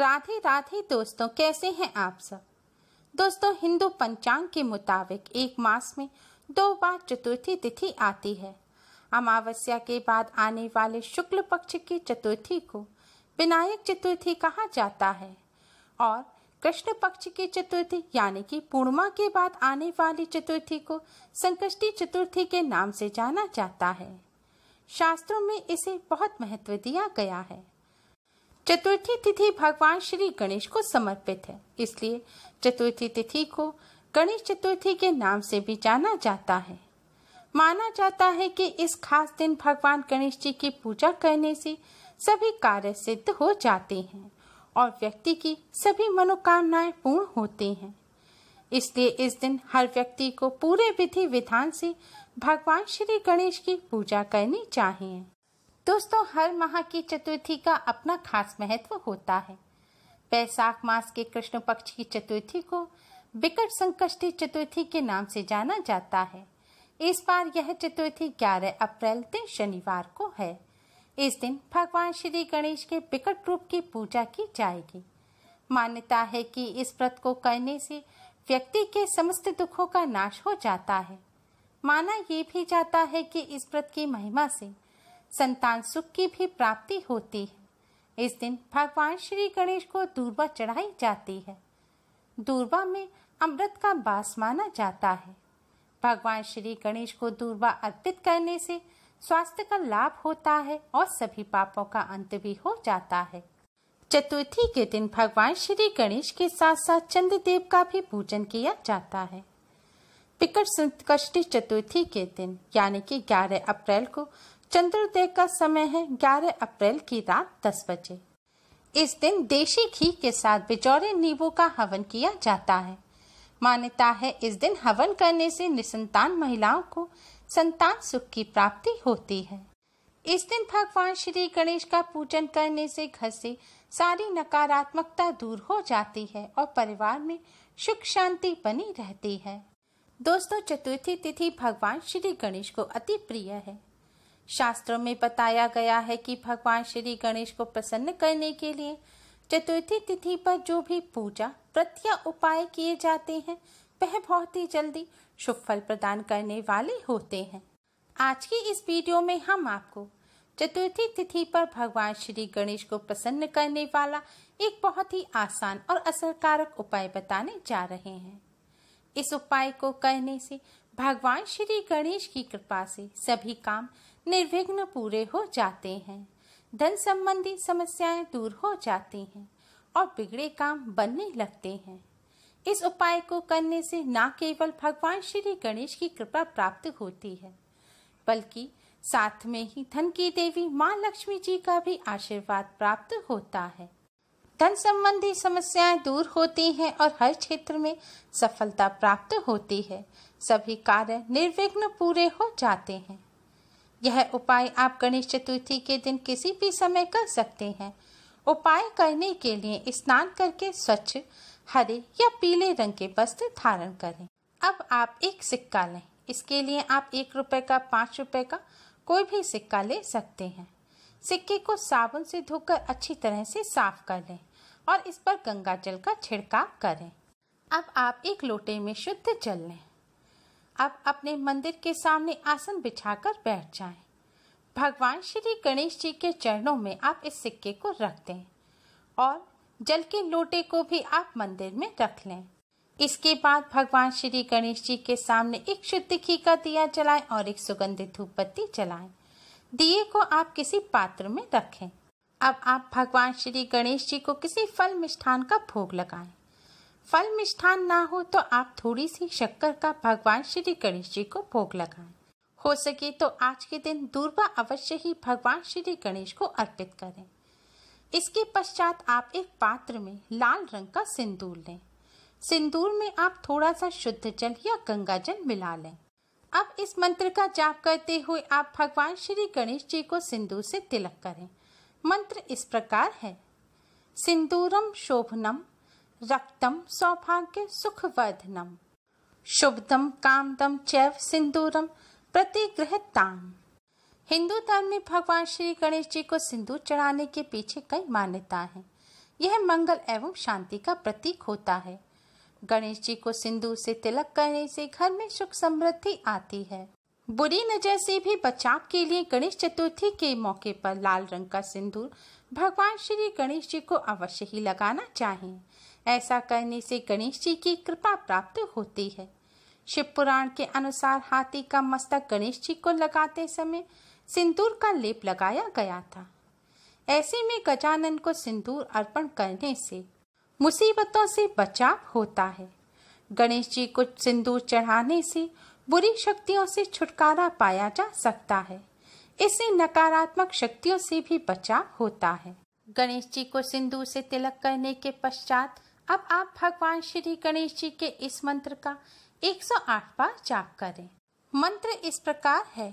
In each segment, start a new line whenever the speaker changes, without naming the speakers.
राधे राधे दोस्तों कैसे हैं आप सब दोस्तों हिंदू पंचांग के मुताबिक एक मास में दो बार चतुर्थी तिथि आती है अमावस्या के बाद आने वाले शुक्ल पक्ष की चतुर्थी को विनायक चतुर्थी कहा जाता है और कृष्ण पक्ष की चतुर्थी यानी कि पूर्णिमा के बाद आने वाली चतुर्थी को संकष्टि चतुर्थी के नाम से जाना जाता है शास्त्रों में इसे बहुत महत्व दिया गया है चतुर्थी तिथि भगवान श्री गणेश को समर्पित है इसलिए चतुर्थी तिथि को गणेश चतुर्थी के नाम से भी जाना जाता है माना जाता है कि इस खास दिन भगवान गणेश जी की पूजा करने से सभी कार्य सिद्ध हो जाते हैं और व्यक्ति की सभी मनोकामनाएं पूर्ण होती हैं इसलिए इस दिन हर व्यक्ति को पूरे विधि विधान से भगवान श्री गणेश की पूजा करनी चाहिए दोस्तों हर माह की चतुर्थी का अपना खास महत्व होता है बैसाख मास के कृष्ण पक्ष की चतुर्थी को विकट संकष्टि चतुर्थी के नाम से जाना जाता है इस बार यह चतुर्थी 11 अप्रैल दिन शनिवार को है इस दिन भगवान श्री गणेश के विकट रूप की पूजा की जाएगी मान्यता है कि इस व्रत को करने से व्यक्ति के समस्त दुखों का नाश हो जाता है माना ये भी जाता है कि इस व्रत की महिमा से संतान सुख की भी प्राप्ति होती है इस दिन भगवान श्री गणेश को दूरबा चढ़ाई जाती है दूरबा में अमृत का बास माना जाता है भगवान श्री गणेश को दूरबा अर्पित करने से स्वास्थ्य का लाभ होता है और सभी पापों का अंत भी हो जाता है चतुर्थी के दिन भगवान श्री गणेश के साथ साथ चंद्रदेव का भी पूजन किया जाता है पिकट संतकष्टी चतुर्थी के दिन यानी कि 11 अप्रैल को चंद्रोदय का समय है 11 अप्रैल की रात 10 बजे इस दिन देशी घी के साथ बिजौरे नींबू का हवन किया जाता है मान्यता है इस दिन हवन करने से निसंतान महिलाओं को संतान सुख की प्राप्ति होती है इस दिन भगवान श्री गणेश का पूजन करने से घर से सारी नकारात्मकता दूर हो जाती है और परिवार में सुख शांति बनी रहती है दोस्तों चतुर्थी तिथि भगवान श्री गणेश को अति प्रिय है शास्त्रों में बताया गया है कि भगवान श्री गणेश को प्रसन्न करने के लिए चतुर्थी तिथि पर जो भी पूजा प्रत्या उपाय किए जाते हैं वह बहुत ही जल्दी शुभ फल प्रदान करने वाले होते हैं आज की इस वीडियो में हम आपको चतुर्थी तिथि पर भगवान श्री गणेश को प्रसन्न करने वाला एक बहुत ही आसान और असरकारक उपाय बताने जा रहे हैं इस उपाय को करने से भगवान श्री गणेश की कृपा से सभी काम निर्विघ्न पूरे हो जाते हैं धन संबंधी समस्याएं दूर हो जाती हैं और बिगड़े काम बनने लगते हैं इस उपाय को करने से न केवल भगवान श्री गणेश की कृपा प्राप्त होती है बल्कि साथ में ही धन की देवी माँ लक्ष्मी जी का भी आशीर्वाद प्राप्त होता है धन संबंधी समस्याएं दूर होती हैं और हर क्षेत्र में सफलता प्राप्त होती है सभी कार्य निर्विघ्न पूरे हो जाते हैं यह उपाय आप गणेश चतुर्थी के दिन किसी भी समय कर सकते हैं उपाय करने के लिए स्नान करके स्वच्छ हरे या पीले रंग के वस्त्र धारण करें अब आप एक सिक्का लें इसके लिए आप एक रुपए का पाँच रुपए का कोई भी सिक्का ले सकते हैं सिक्के को साबुन से धोकर अच्छी तरह से साफ कर लें और इस पर गंगा जल का छिड़काव करें अब आप एक लोटे में शुद्ध जल लें अब अपने मंदिर के सामने आसन बिछाकर बैठ जाएं। भगवान श्री गणेश जी के चरणों में आप इस सिक्के को रख दें और जल के लोटे को भी आप मंदिर में रख लें इसके बाद भगवान श्री गणेश जी के सामने एक शुद्ध घी का दिया जलाएं और एक सुगंधित धूप पत्ती जलाएं। दिए को आप किसी पात्र में रखें अब आप भगवान श्री गणेश जी को किसी फल मिष्ठान का भोग लगाएं फल मिष्ठान ना हो तो आप थोड़ी सी शक्कर का भगवान श्री गणेश जी को भोग लगाएं हो सके तो आज के दिन दूरबा अवश्य ही भगवान श्री गणेश को अर्पित करें इसके पश्चात आप एक पात्र में लाल रंग का सिंदूर लें सिंदूर में आप थोड़ा सा शुद्ध जल या गंगा जल मिला लें अब इस मंत्र का जाप करते हुए आप भगवान श्री गणेश जी को सिंदूर से तिलक करें मंत्र इस प्रकार है सिंदूरम शोभनम रक्तम सौभाग्य सुखवर्धनम शुभदम कामदम चैव सिंदूरम प्रतिगृहताम हिंदू धर्म में भगवान श्री गणेश जी को सिंदूर चढ़ाने के पीछे कई मान्यता है यह मंगल एवं शांति का प्रतीक होता है गणेश जी को सिंदूर से तिलक करने से घर में सुख समृद्धि आती है बुरी नजर से भी बचाव के लिए गणेश चतुर्थी के मौके पर लाल रंग का सिंदूर भगवान श्री गणेश जी को अवश्य ही लगाना चाहिए ऐसा करने से गणेश जी की कृपा प्राप्त होती है शिव पुराण के अनुसार हाथी का मस्तक गणेश जी को लगाते समय सिंदूर का लेप लगाया गया था ऐसे में गजानन को सिंदूर अर्पण करने से मुसीबतों से बचाव होता है गणेश जी को सिंदूर चढ़ाने से बुरी शक्तियों से छुटकारा पाया जा सकता है इससे नकारात्मक शक्तियों से भी बचाव होता है गणेश जी को सिंदूर से तिलक करने के पश्चात अब आप भगवान श्री गणेश जी के इस मंत्र का 108 बार जाप करें मंत्र इस प्रकार है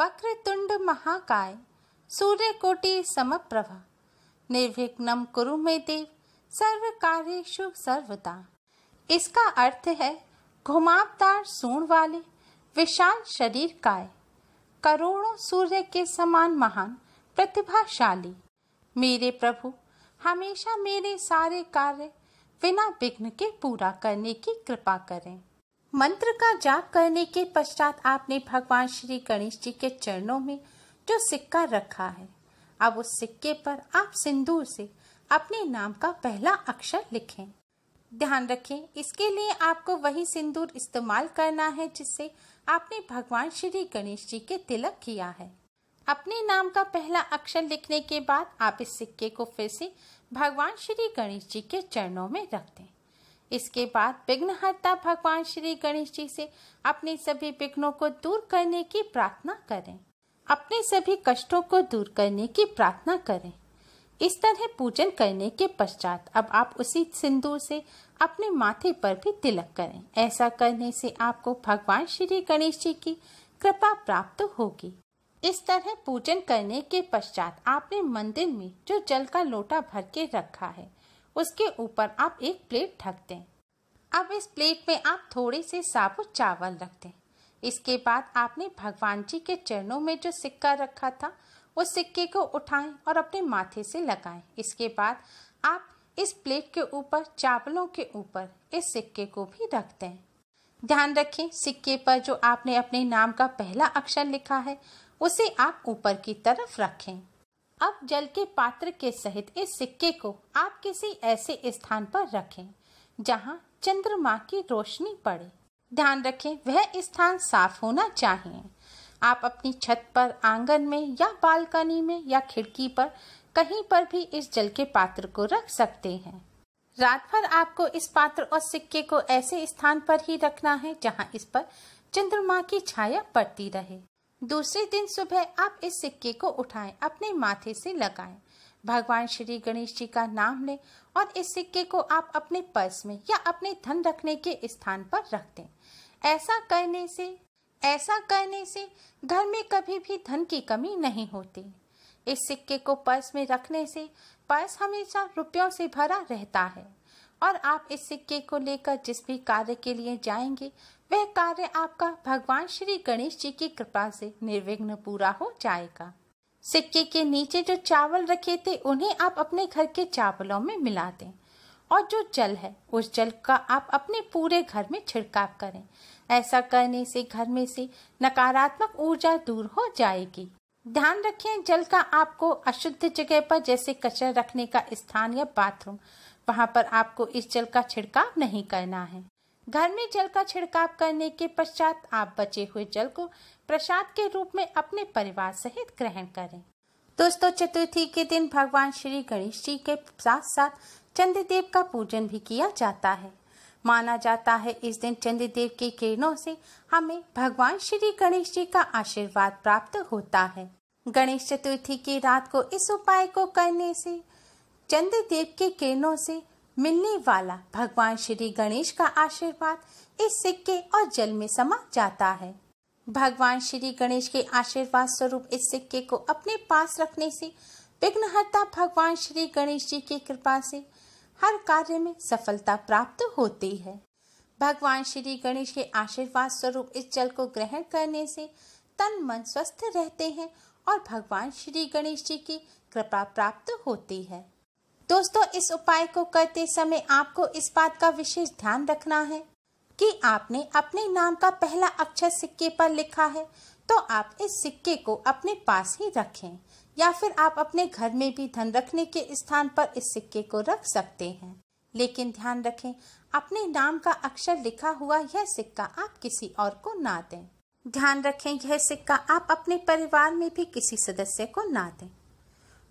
बक्र तुंड महाकाय सूर्य कोटि प्रभा निर्विघ्नम कुरु में देव सर्व शुभ सर्वदा इसका अर्थ है घुमावदार सूण वाले विशाल शरीर काय करोड़ों सूर्य के समान महान प्रतिभाशाली मेरे प्रभु हमेशा मेरे सारे कार्य बिना विघ्न के पूरा करने की कृपा करें मंत्र का जाप करने के पश्चात आपने भगवान श्री गणेश जी के चरणों में जो सिक्का रखा है अब उस सिक्के पर आप सिंदूर से अपने नाम का पहला अक्षर लिखें ध्यान रखें इसके लिए आपको वही सिंदूर इस्तेमाल करना है जिससे आपने भगवान श्री गणेश जी के तिलक किया है अपने नाम का पहला अक्षर लिखने के बाद आप इस सिक्के को फिर से भगवान श्री गणेश जी के चरणों में रख दें इसके बाद विघ्नहर्ता भगवान श्री गणेश जी से अपने सभी विघ्नों को दूर करने की प्रार्थना करें अपने सभी कष्टों को दूर करने की प्रार्थना करें इस तरह पूजन करने के पश्चात अब आप उसी सिंदूर से अपने माथे पर भी तिलक करें ऐसा करने से आपको भगवान श्री गणेश जी की कृपा प्राप्त होगी इस तरह पूजन करने के पश्चात आपने मंदिर में जो जल का लोटा भर के रखा है उसके ऊपर आप एक प्लेट ढक दें अब इस प्लेट में आप थोड़े से साबुत चावल रख दें इसके बाद आपने भगवान जी के चरणों में जो सिक्का रखा था उस सिक्के को उठाएं और अपने माथे से लगाएं इसके बाद आप इस प्लेट के ऊपर चावलों के ऊपर इस सिक्के को भी रख दें ध्यान रखें सिक्के पर जो आपने अपने नाम का पहला अक्षर लिखा है उसे आप ऊपर की तरफ रखें अब जल के पात्र के सहित इस सिक्के को आप किसी ऐसे स्थान पर रखें जहां चंद्रमा की रोशनी पड़े ध्यान रखें वह स्थान साफ होना चाहिए आप अपनी छत पर आंगन में या बालकनी में या खिड़की पर कहीं पर भी इस जल के पात्र को रख सकते हैं रात भर आपको इस पात्र और सिक्के को ऐसे स्थान पर ही रखना है जहां इस पर चंद्रमा की छाया पड़ती रहे दूसरे दिन सुबह आप इस सिक्के को उठाएं अपने माथे से लगाएं भगवान श्री गणेश जी का नाम लें और इस सिक्के को आप अपने पर्स में या अपने धन रखने के स्थान पर रख दें ऐसा करने से ऐसा करने से घर में कभी भी धन की कमी नहीं होती इस सिक्के को पर्स में रखने से पर्स हमेशा रुपयों से भरा रहता है और आप इस सिक्के को लेकर जिस भी कार्य के लिए जाएंगे वह कार्य आपका भगवान श्री गणेश जी की कृपा से निर्विघ्न पूरा हो जाएगा सिक्के के नीचे जो चावल रखे थे उन्हें आप अपने घर के चावलों में मिला दें और जो जल है उस जल का आप अपने पूरे घर में छिड़काव करें ऐसा करने से घर में से नकारात्मक ऊर्जा दूर हो जाएगी ध्यान रखें जल का आपको अशुद्ध जगह पर जैसे कचरा रखने का स्थान या बाथरूम वहां पर आपको इस जल का छिड़काव नहीं करना है घर में जल का छिड़काव करने के पश्चात आप बचे हुए जल को प्रसाद के रूप में अपने परिवार सहित ग्रहण करें दोस्तों चतुर्थी के दिन भगवान श्री गणेश जी के साथ साथ चंद्रदेव का पूजन भी किया जाता है माना जाता है इस दिन चंद्रदेव की किरणों से हमें भगवान श्री गणेश जी का आशीर्वाद प्राप्त होता है गणेश चतुर्थी की रात को इस उपाय को करने से चंद्रदेव की किरणों से मिलने वाला भगवान श्री गणेश का आशीर्वाद इस सिक्के और जल में समा जाता है भगवान श्री गणेश के आशीर्वाद स्वरूप इस सिक्के को अपने पास रखने से विघ्नहर्ता भगवान श्री गणेश जी की कृपा से हर कार्य में सफलता प्राप्त होती है भगवान श्री गणेश के आशीर्वाद स्वरूप इस जल को ग्रहण करने से तन मन स्वस्थ रहते हैं और भगवान श्री गणेश जी की कृपा प्राप्त होती है दोस्तों इस उपाय को करते समय आपको इस बात का विशेष ध्यान रखना है कि आपने अपने नाम का पहला अक्षर सिक्के पर लिखा है तो आप इस सिक्के को अपने पास ही रखें या फिर आप अपने घर में भी धन रखने के स्थान पर इस सिक्के को रख सकते हैं लेकिन ध्यान रखें अपने नाम का अक्षर लिखा हुआ यह सिक्का आप किसी और को ना दें ध्यान रखें यह सिक्का आप अपने परिवार में भी किसी सदस्य को ना दें